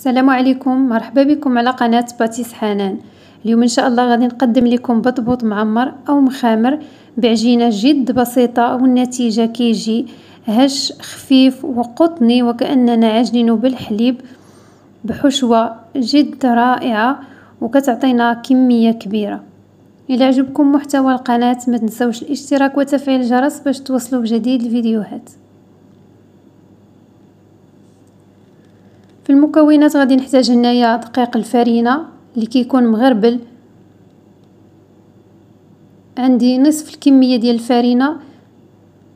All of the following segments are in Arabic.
السلام عليكم مرحبا بكم على قناة باتيس حنان اليوم ان شاء الله غادي نقدم لكم بطبوط معمر او مخامر بعجينة جد بسيطة والنتيجة كيجي هش خفيف وقطني وكأننا عجنينه بالحليب بحشوة جد رائعة وكتعطينا كمية كبيرة إلى عجبكم محتوى القناة ما تنسوش الاشتراك وتفعيل الجرس باش توصلوا بجديد الفيديوهات في المكونات غادي نحتاج هنايا دقيق الفرينه اللي كيكون مغربل عندي نصف الكميه ديال الفرينه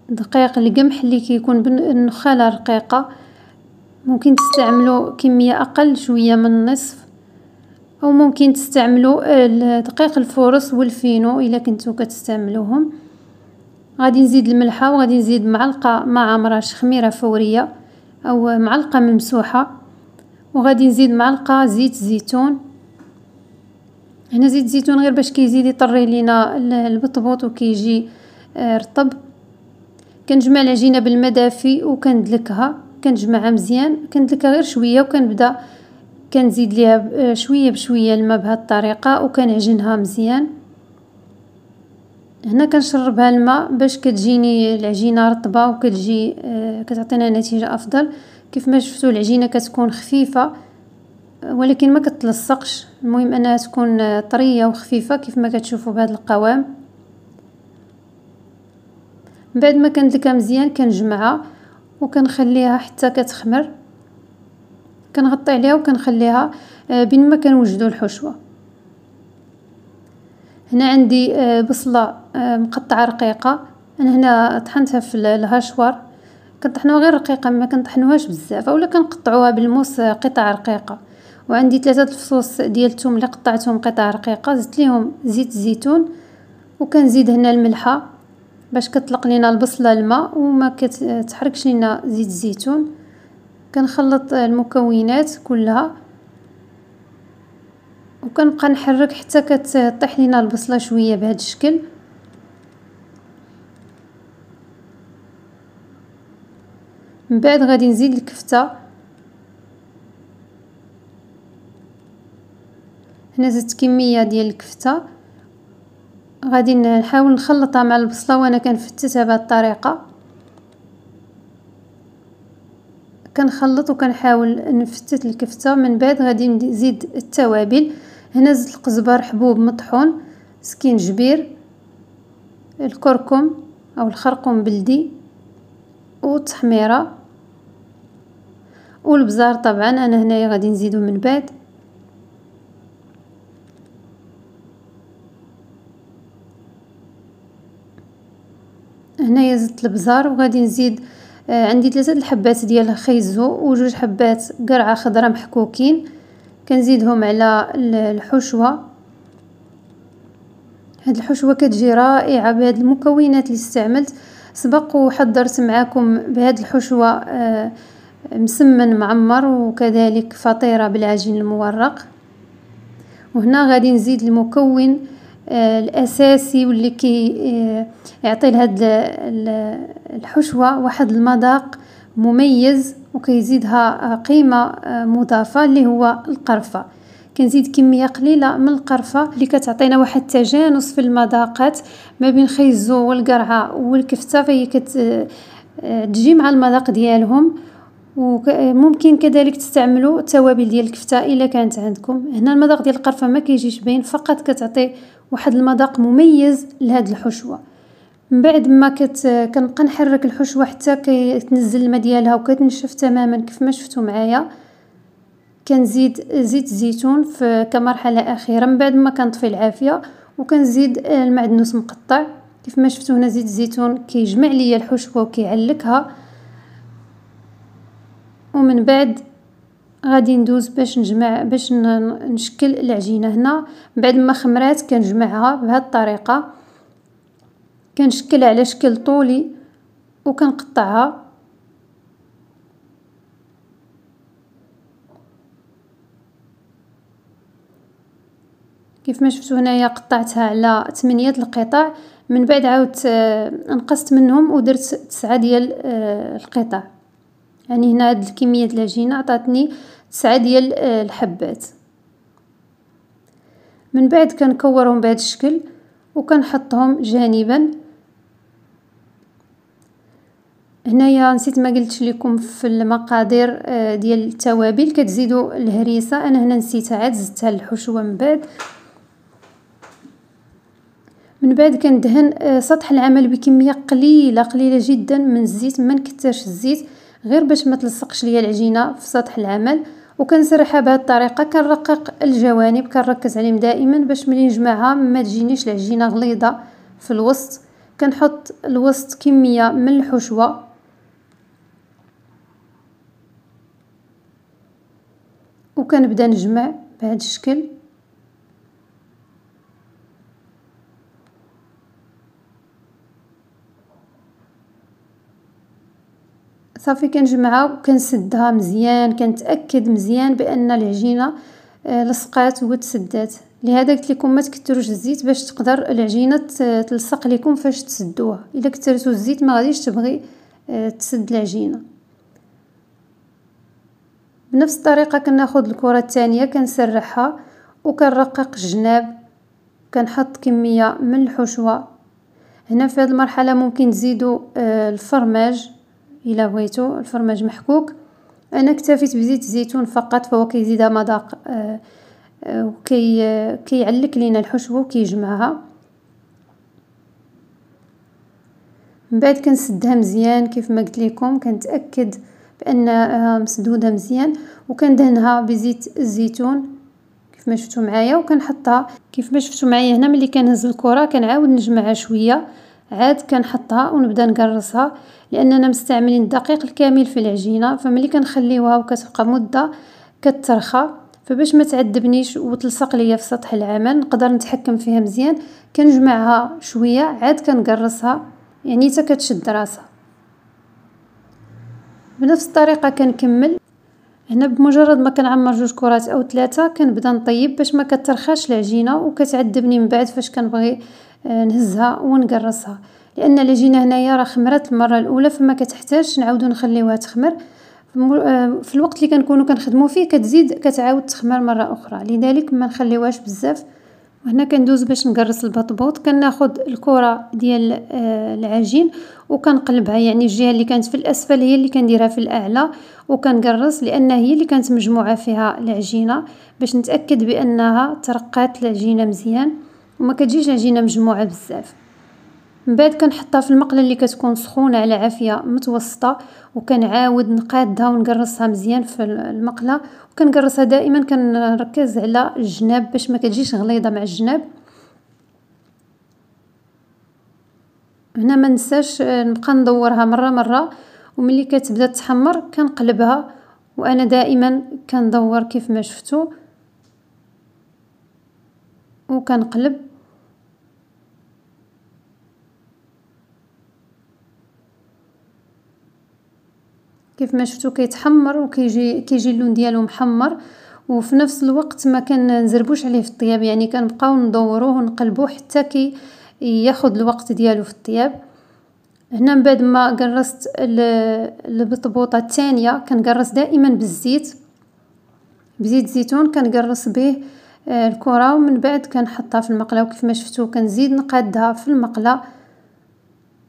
دقيق القمح اللي كيكون بالنخاله رقيقه ممكن تستعملوا كميه اقل شويه من النصف او ممكن تستعملوا دقيق الفورص والفينو الا كنتو كتستعملوهم غادي نزيد الملحه وغادي نزيد معلقه معمره شخميره فوريه او معلقه ممسوحه وغادي نزيد معلقه زيت زيتون هنا زيت زيتون غير باش كيزيد يطري لينا البطبوط وكيجي آه، رطب كنجمع العجينه بالماء دافي وكندلكها كنجمعها مزيان كندلكها غير شويه وكنبدا كنزيد ليها آه، شويه بشويه الماء بهذه الطريقه وكنعجنها مزيان هنا كنشربها الماء باش كتجيني العجينه رطبه وكتجي آه، كتعطينا نتيجه افضل كيف ما شفتوا العجينه كتكون خفيفه ولكن ما كتلصقش المهم انها تكون طريه وخفيفه كيف ما كتشوفوا بهذا القوام من بعد ما كندلكها مزيان كنجمعها وكنخليها حتى كتخمر كنغطي عليها وكنخليها آه، بين ما كنوجدوا الحشوه هنا عندي آه، بصله آه، مقطعه رقيقه انا هنا طحنتها في الهشوار كنطحنوها غير رقيقه ما كنطحنوهاش بزاف اولا كنقطعوها بالموس قطع رقيقه وعندي ثلاثه الفصوص ديال الثوم اللي قطعتهم قطع رقيقه زدت ليهم زيت الزيتون وكنزيد هنا الملحه باش كطلق لينا البصله الماء وما كتحركش لينا زيت الزيتون كنخلط المكونات كلها وكنبقى نحرك حتى كتطيح لينا البصله شويه بهذا الشكل من بعد غادي نزيد الكفته هنا زدت كميه ديال الكفته غادي نحاول نخلطها مع البصله وانا كنفتتها بهذه الطريقه كنخلط وكنحاول نفتت الكفته من بعد غادي نزيد التوابل هنا زدت القزبر حبوب مطحون سكينجبير الكركم او الخرقوم بلدي والتحميره والبزار طبعا انا هنايا غادي نزيدو من بعد هنايا زدت البزار وغادي نزيد آه عندي ثلاثه الحبات ديال خيزو وجوج حبات قرعه خضراء محكوكين كنزيدهم على الحشوه هاد الحشوه كتجي رائعه بهاد المكونات اللي استعملت سبق وحضرت معاكم بهاد الحشوه آه مسمن معمر وكذلك فطيرة بالعجين المورق وهنا غادي نزيد المكون آه، الاساسي واللي كي آه، يعطي لهاد الحشوه واحد المذاق مميز وكيزيدها آه، قيمه مضافه اللي هو القرفه كنزيد كميه قليله من القرفه اللي كتعطينا واحد التجانس في المذاقات ما بين خيزو والقرعه والكفته فهي كتجي مع المذاق ديالهم وممكن آه، كذلك تستعملوا التوابل ديال الكفته الا كانت عندكم هنا المذاق ديال القرفه ما كيجيش باين فقط كتعطي واحد المذاق مميز لهاد الحشوه من بعد ما كت آه، كنبقى نحرك الحشوه حتى كتنزل الماء ديالها وكتنشف تماما كيف ما شفتوا معايا كنزيد زيت الزيتون في كمرحله اخيره من بعد ما كنطفي العافيه وكنزيد آه، المعدنوس مقطع كيف ما شفتوا هنا زيت الزيتون كيجمع ليا الحشوه وكيعلكها ومن بعد غادي ندوز باش نجمع باش نشكل العجينه هنا بعد ما خمرات كنجمعها بهذه الطريقه كنشكلها على شكل طولي وكنقطعها كيف ما شفتوا هنايا قطعتها على 8 القطع من بعد عاودت آه، نقصت منهم ودرت 9 ديال آه، القطع يعني هنا هاد الكميه د العجينه عطاتني تسعة ديال آه، الحبات من بعد كنكورهم بهذا الشكل وكنحطهم جانبا هنايا نسيت ما قلتش لكم في المقادير آه، ديال التوابل كتزيدوا الهريسه انا هنا نسيتها عاد زدتها الحشوه من بعد من بعد كندهن آه، سطح العمل بكميه قليله قليله جدا من الزيت ما نكثرش الزيت غير باش ما تلصقش ليا العجينه في سطح العمل وكنسرحها بهذه الطريقه كنرقق الجوانب كنركز عليهم دائما باش ملي نجمعها ما تجينيش العجينه غليظه في الوسط كنحط الوسط كميه من الحشوه وكنبدا نجمع بهذا الشكل صافي كنجمعها وكنسدها مزيان كنتاكد مزيان بان العجينه آه، لصقات وتسدات لهذا قلت لكم ما تكثروش الزيت باش تقدر العجينه تلصق لكم فاش تسدوها الا كثرتوا الزيت ما غاديش تبغي آه، تسد العجينه بنفس الطريقه كناخذ الكره الثانيه كنسرحها وكنرقق الجناب كنحط كميه من الحشوه هنا في هذه المرحله ممكن تزيدوا آه، الفرماج الا بغيتو الفرماج محكوك انا اكتفيت بزيت الزيتون فقط فهو كيزيدها مذاق آه، آه، وكي كيعلك لينا الحشوه وكيجمعها من بعد كنسدها مزيان كيف ما قلت لكم كنتاكد بانها مسدوده مزيان وكندهنها بزيت الزيتون كيف ما شفتوا معايا وكنحطها كيف ما شفتوا معايا هنا ملي كنهز الكره كنعاود نجمعها شويه عاد كنحطها ونبدا نقرصها لاننا مستعملين الدقيق الكامل في العجينه فملي كنخليوها وكتبقى مده كترخى فباش ما تعذبنيش وتلصق ليا في سطح العمل نقدر نتحكم فيها مزيان كنجمعها شويه عاد كنقرصها يعني حتى كتشد راسها بنفس الطريقه كنكمل هنا بمجرد ما كنعمر جوج كرات او ثلاثه كنبدا نطيب باش ما كترخاش العجينه وكتعذبني من بعد فاش كنبغي نهزها ونقرصها لان اللي جينا هنايا راه خمرات المره الاولى فما كتحتاجش نعاودو نخليوها تخمر آه، في الوقت اللي كنكونو كنخدمو فيه كتزيد كتعاود تخمر مره اخرى لذلك ما نخليوهاش بزاف وهنا كندوز باش نقرص البطبوط كناخذ الكره ديال آه، العجين وكنقلبها يعني الجهه اللي كانت في الاسفل هي اللي كنديرها في الاعلى وكنقرص لان هي اللي كانت مجموعه فيها العجينه باش نتاكد بانها ترقات العجينه مزيان وما كتجيش عجينه مجموعه بزاف من بعد كنحطها في المقله اللي كتكون سخونه على عافيه متوسطه وكنعاود نقادها ونقرصها مزيان في المقله وكنقرصها دائما كنركز على الجناب باش ما كتجيش غليظه مع الجناب هنا ما ننساش آه، نبقى ندورها مره مره وملي كتبدا تحمر كنقلبها وانا دائما كندور كيف ما شفتو وكنقلب كيف ما شفتوا كيتحمر وكيجي كيجي اللون ديالو محمر وفي نفس الوقت ما نزربوش عليه في الطياب يعني كنبقاو ندوروه ونقلبوه حتى كي ياخذ الوقت ديالو في الطياب هنا من بعد ما قرصت البطبوطه الثانيه كنقرص دائما بالزيت بزيت زيتون كنقرص به آه، الكره ومن بعد كنحطها في المقله وكيف ما شفتوا كنزيد نقادها في المقله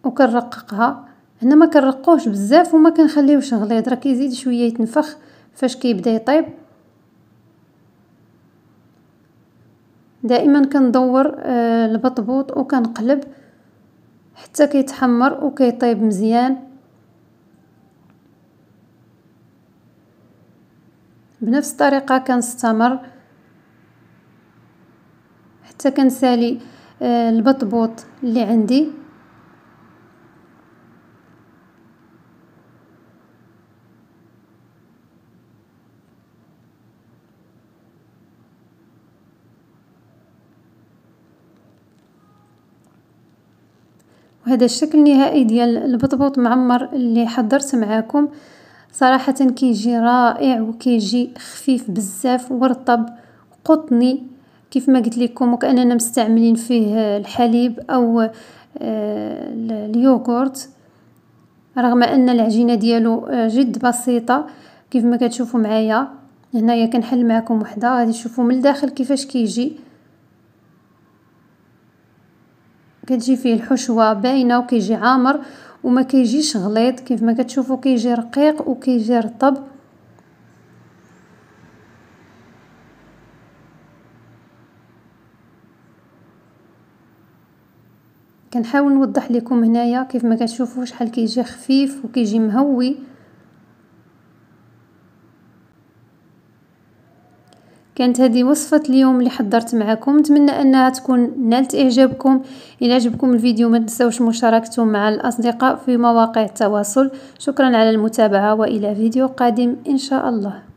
وكنرققها هنا ما كنرقوهش بزاف وما كنخليوش غليظ راه كيزيد شويه يتنفخ فاش كيبدا يطيب دائما كندور آه، البطبوط وكنقلب حتى كيتحمر وكيطيب مزيان بنفس الطريقه كنستمر حتى كنسالي آه، البطبوط اللي عندي وهذا الشكل النهائي ديال البطبوط معمر اللي حضرت معاكم صراحة كيجي رائع وكيجي خفيف بزاف ورطب قطني كيف ما قلت لكم وكاننا مستعملين فيه الحليب او آه، اليوغورت رغم ان العجينه ديالو آه، جد بسيطه كيف ما كتشوفوا معايا هنايا كنحل معكم وحده غادي تشوفوا من الداخل كيفاش كيجي كتجي فيه الحشوه باينه وكيجي عامر وما كيجيش غليظ كيف ما كتشوفوا كيجي رقيق وكيجي رطب كنحاول نوضح لكم هنايا كيف ما كتشوفوا شحال كيجي خفيف وكيجي مهوي كانت هذه وصفة اليوم اللي حضرت معكم نتمنى انها تكون نالت اعجابكم الى عجبكم الفيديو ما تنسوش مشاركته مع الاصدقاء في مواقع التواصل شكرا على المتابعة والى فيديو قادم ان شاء الله